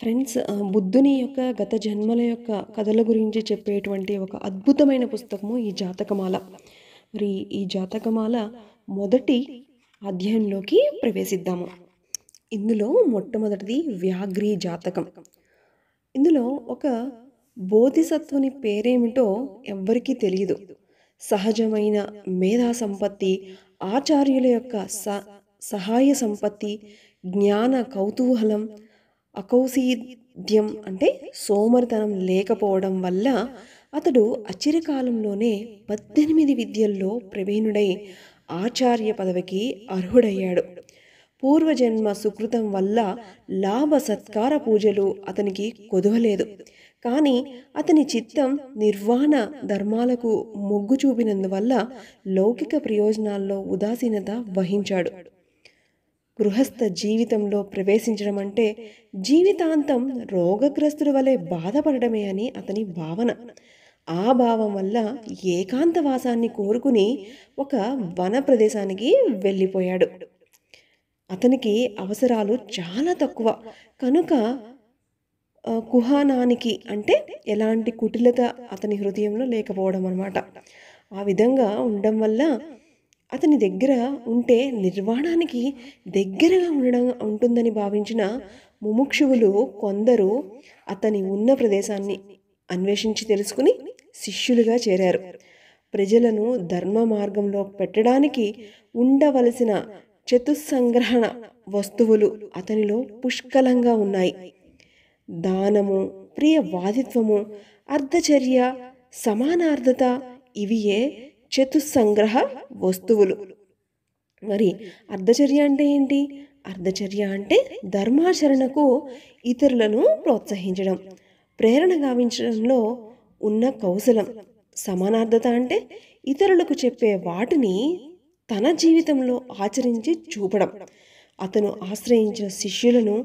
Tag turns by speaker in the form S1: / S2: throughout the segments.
S1: friends బుద్ధుని యొక్క గత జన్మల యొక్క కథల గురించి చెప్పేటువంటి ఒక అద్భుతమైన పుస్తకము ఈ జాతకమాల మరి ఈ జాతకమాల మొదటి అధ్యయంలోకి ప్రవేశిద్దాము ఇందులో మొట్టమొదటిది వ్యాఘ్రీ జాతకం ఇందులో ఒక బోధిసత్వుని పేరేమిటో ఎవ్వరికీ తెలియదు సహజమైన మేధా సంపత్తి ఆచార్యుల యొక్క స సహాయ సంపత్తి జ్ఞాన కౌతూహలం అకౌసీద్యం అంటే సోమరితనం లేకపోవడం వల్ల అతడు అచిరకాలంలోనే పద్దెనిమిది విద్యల్లో ప్రవీణుడై ఆచార్య పదవికి అర్హుడయ్యాడు పూర్వజన్మ సుకృతం వల్ల లాభ సత్కార పూజలు అతనికి కొదవలేదు కానీ అతని చిత్తం నిర్వాణ ధర్మాలకు మొగ్గు చూపినందువల్ల లౌకిక ప్రయోజనాల్లో ఉదాసీనత వహించాడు గృహస్థ జీవితంలో ప్రవేశించడం అంటే జీవితాంతం రోగగ్రస్తుల వలె బాధపడమే అని అతని భావన ఆ భావం వల్ల ఏకాంతవాసాన్ని కోరుకుని ఒక వన ప్రదేశానికి వెళ్ళిపోయాడు అతనికి అవసరాలు చాలా తక్కువ కనుక కుహానానికి అంటే ఎలాంటి కుటిలత అతని హృదయంలో లేకపోవడం అనమాట ఆ విధంగా ఉండడం వల్ల అతని దగ్గర ఉంటే నిర్వాణానికి దగ్గరగా ఉండడం ఉంటుందని భావించిన ముముక్షువులు కొందరు అతని ఉన్న ప్రదేశాన్ని అన్వేషించి తెలుసుకుని శిష్యులుగా చేరారు ప్రజలను ధర్మ మార్గంలో పెట్టడానికి ఉండవలసిన చతుస్సంగ్రహణ వస్తువులు అతనిలో పుష్కలంగా ఉన్నాయి దానము ప్రియ వాదిత్వము అర్ధచర్య సమానార్థత ఇవియే చతుస్సంగ్రహ వస్తువులు మరి అర్ధచర్య అంటే ఏంటి అర్ధచర్య అంటే ధర్మాచరణకు ఇతరులను ప్రోత్సహించడం ప్రేరణ గావించడంలో ఉన్న కౌశలం సమానార్థత అంటే ఇతరులకు చెప్పే వాటిని తన జీవితంలో ఆచరించి చూపడం అతను ఆశ్రయించిన శిష్యులను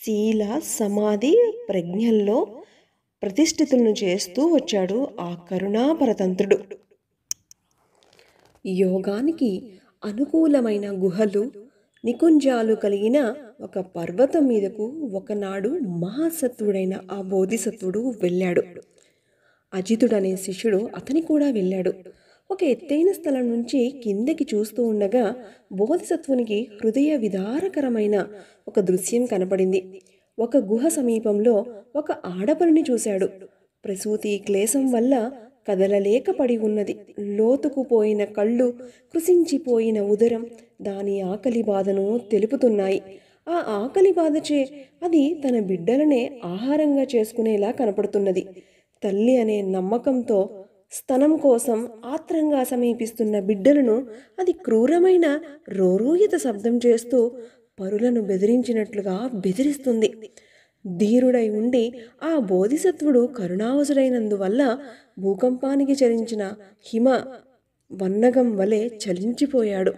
S1: శీల సమాధి ప్రజ్ఞల్లో ప్రతిష్ఠితులను చేస్తూ వచ్చాడు ఆ కరుణాపరతంత్రుడు యోగానికి అనుకూలమైన గుహలు నికుంజాలు కలిగిన ఒక పర్వతం మీదకు ఒకనాడు మహాసత్వుడైన ఆ బోధిసత్వుడు వెళ్ళాడు అజితుడనే శిష్యుడు అతని కూడా వెళ్ళాడు ఒక ఎత్తైన స్థలం నుంచి కిందకి చూస్తూ ఉండగా బోధిసత్వునికి హృదయ విదారకరమైన ఒక దృశ్యం కనపడింది ఒక గుహ సమీపంలో ఒక ఆడపరుని చూశాడు ప్రసూతి క్లేశం వల్ల కదలలేకపడి ఉన్నది లోతుకుపోయిన కళ్ళు కృషించిపోయిన ఉదరం దాని ఆకలి బాధను తెలుపుతున్నాయి ఆ ఆకలి బాధచే అది తన బిడ్డలనే ఆహారంగా చేసుకునేలా కనపడుతున్నది తల్లి అనే నమ్మకంతో స్తనం కోసం ఆత్రంగా సమీపిస్తున్న బిడ్డలను అది క్రూరమైన రోరూయత శబ్దం చేస్తూ పరులను బెదిరించినట్లుగా బెదిరిస్తుంది ధీరుడై ఉండి ఆ బోధిసత్వుడు కరుణావసుడైనందువల్ల భూకంపానికి చరించిన హిమ వన్నగం వలె చలించిపోయాడు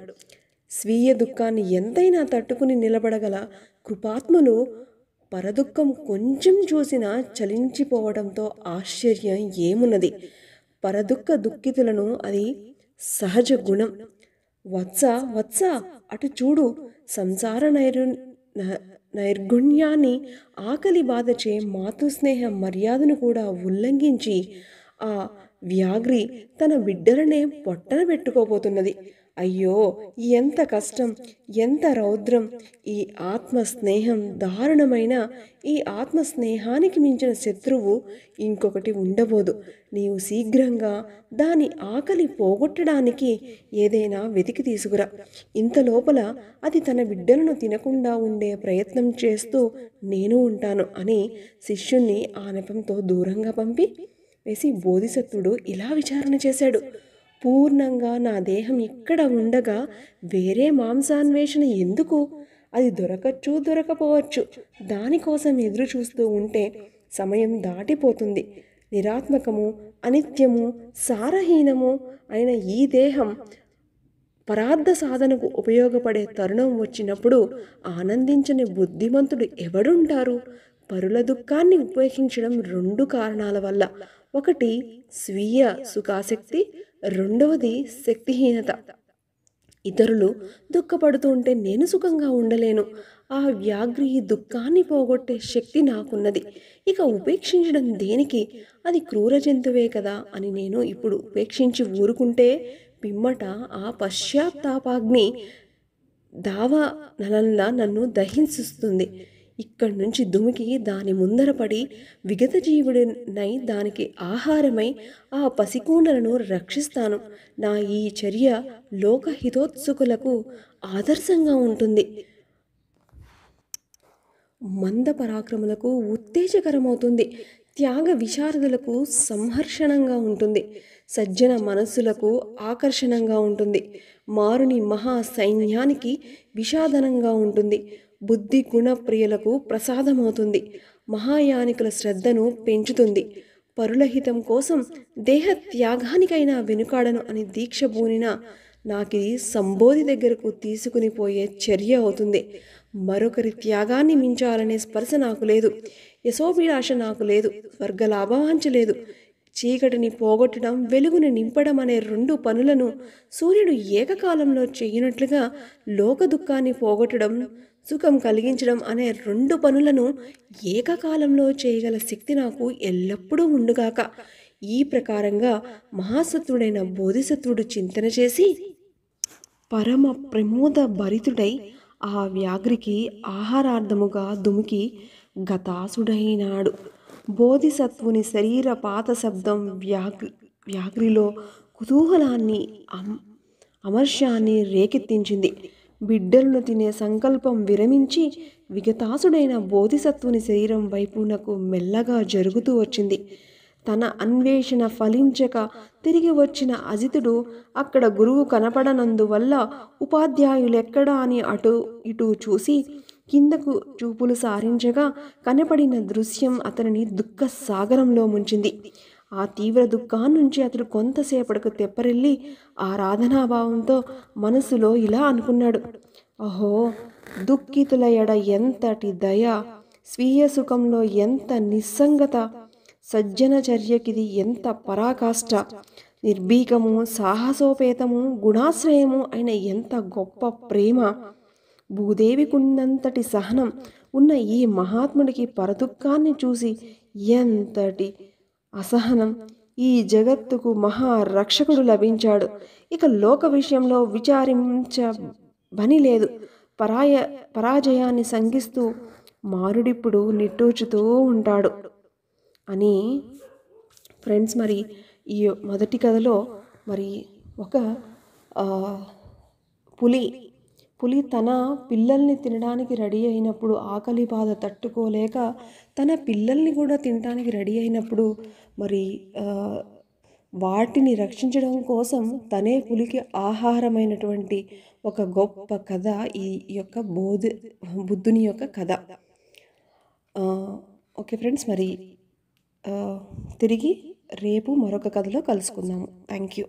S1: స్వీయ దుఃఖాన్ని ఎంతైనా తట్టుకుని నిలబడగల కృపాత్ములు పరదుఃఖం కొంచెం చూసినా చలించిపోవడంతో ఆశ్చర్యం ఏమున్నది పరదుఃఖ దుఃఖితులను అది సహజ గుణం వత్స వత్స అటు చూడు సంసార నైరు నైర్గుణ్యాన్ని ఆకలి బాధచే మాతృస్నేహ మర్యాదను కూడా ఉల్లంఘించి ఆ వ్యాఘ్రి తన బిడ్డలనే పొట్టన పెట్టుకోబోతున్నది అయ్యో ఎంత కష్టం ఎంత రౌద్రం ఈ ఆత్మ స్నేహం దారుణమైన ఈ ఆత్మ స్నేహానికి మించిన శత్రువు ఇంకొకటి ఉండబోదు నీవు శీఘ్రంగా దాని ఆకలి పోగొట్టడానికి ఏదైనా వెతికి తీసుకురా ఇంత లోపల అది తన బిడ్డలను తినకుండా ఉండే ప్రయత్నం చేస్తూ నేను ఉంటాను అని శిష్యుణ్ణి ఆ నెపంతో దూరంగా పంపి వేసి బోధిసత్తుడు ఇలా విచారణ చేశాడు పూర్ణంగా నా దేహం ఇక్కడ ఉండగా వేరే మాంసాన్వేషణ ఎందుకు అది దొరకచ్చు దొరకపోవచ్చు దానికోసం ఎదురు చూస్తూ ఉంటే సమయం దాటిపోతుంది నిరాత్మకము అనిత్యము సారహీనము అయిన ఈ దేహం పరార్థ సాధనకు ఉపయోగపడే తరుణం వచ్చినప్పుడు ఆనందించని బుద్ధిమంతుడు ఎవడుంటారు పరుల దుఃఖాన్ని ఉపయోగించడం రెండు కారణాల వల్ల ఒకటి స్వీయ సుఖాసక్తి రెండవది శక్తిహీనత ఇతరులు దుఃఖపడుతూ ఉంటే నేను సుఖంగా ఉండలేను ఆ వ్యాఘ్రి ఈ దుఃఖాన్ని పోగొట్టే శక్తి నాకున్నది ఇక ఉపేక్షించడం దేనికి అది క్రూర జంతువే కదా అని నేను ఇప్పుడు ఉపేక్షించి ఊరుకుంటే పిమ్మట ఆ పశ్చాత్తాపాగ్ని దావ నలంలా నన్ను దహించుస్తుంది ఇక్కడి నుంచి దుమికి దాని ముందర పడి విగత జీవుడినై దానికి ఆహారమై ఆ పసికూండలను రక్షిస్తాను నా ఈ చర్య లోకహితోత్సుకులకు ఆదర్శంగా ఉంటుంది మంద పరాక్రములకు ఉత్తేజకరమవుతుంది త్యాగ విశారదులకు సంహర్షణంగా ఉంటుంది సజ్జన మనస్సులకు ఆకర్షణంగా ఉంటుంది మారుని మహా సైన్యానికి విషాదనంగా ఉంటుంది బుద్ధి గుణ ప్రియులకు ప్రసాదమవుతుంది మహాయానికుల శ్రద్ధను పెంచుతుంది పరులహితం కోసం దేహ త్యాగానికైనా వెనుకాడను అని దీక్ష బూనిన నాకిది సంబోధి దగ్గరకు తీసుకుని పోయే చర్య అవుతుంది మరొకరి త్యాగాన్ని మించాలనే స్పర్శ నాకు లేదు యశోభిలాష నాకు లేదు స్వర్గలాభవాంచ లేదు చీకటిని పోగొట్టడం వెలుగుని నింపడం అనే రెండు పనులను సూర్యుడు ఏకకాలంలో చేయనట్లుగా లోక దుఃఖాన్ని పోగొట్టడం సుఖం కలిగించడం అనే రెండు పనులను ఏకకాలంలో చేయగల శక్తి నాకు ఎల్లప్పుడూ ఉండుగాక ఈ ప్రకారంగా మహాసత్వుడైన బోధిసత్వుడు చింతన చేసి పరమ ప్రమోద భరితుడై ఆ వ్యాఘ్రికి ఆహారార్థముగా దుమికి గతాసుడైనాడు బోధిసత్వుని శరీర పాత శబ్దం వ్యాఘ్రి వ్యాఘ్రిలో కుతూహలాన్ని అమర్ష్యాన్ని రేకెత్తించింది బిడ్డలను తినే సంకల్పం విరమించి విగతాసుడైన బోధిసత్వుని శరీరం వైపునకు మెల్లగా జరుగుతూ వచ్చింది తన అన్వేషణ ఫలించక తిరిగి వచ్చిన అజితుడు అక్కడ గురువు కనపడనందువల్ల ఉపాధ్యాయులెక్కడా అని అటు ఇటు చూసి కిందకు చూపులు సారించగా కనపడిన దృశ్యం అతనిని దుఃఖ సాగరంలో ముంచింది ఆ తీవ్ర దుఃఖాన్నించి అతడు కొంతసేపటికి తెప్పరిల్లి ఆ రాధనాభావంతో మనసులో ఇలా అనుకున్నాడు అహో దుఃఖితుల ఎడ ఎంతటి దయ స్వీయ సుఖంలో ఎంత నిస్సంగత సజ్జన చర్యకిది ఎంత పరాకాష్ట నిర్భీకము సాహసోపేతము గుణాశ్రయము అయిన ఎంత గొప్ప ప్రేమ భూదేవికున్నంతటి సహనం ఉన్న ఈ మహాత్ముడికి పరదుఃఖాన్ని చూసి ఎంతటి అసహనం ఈ జగత్తుకు మహా రక్షకుడు లభించాడు ఇక లోక విషయంలో విచారించ బని లేదు పరాయ పరాజయాన్ని సంగిస్తూ మారుడిప్పుడు నిట్టూచుతూ ఉంటాడు అని ఫ్రెండ్స్ మరి ఈ మొదటి కథలో మరి ఒక పులి పులి తన పిల్లల్ని తినడానికి రెడీ అయినప్పుడు ఆకలి బాధ తట్టుకోలేక తన పిల్లల్ని కూడా తినడానికి రెడీ అయినప్పుడు మరి వాటిని రక్షించడం కోసం తనే పులికి ఆహారమైనటువంటి ఒక గొప్ప కథ ఈ యొక్క బోధ బుద్ధుని యొక్క కథ ఓకే ఫ్రెండ్స్ మరి తిరిగి రేపు మరొక కథలో కలుసుకుందాము థ్యాంక్ యూ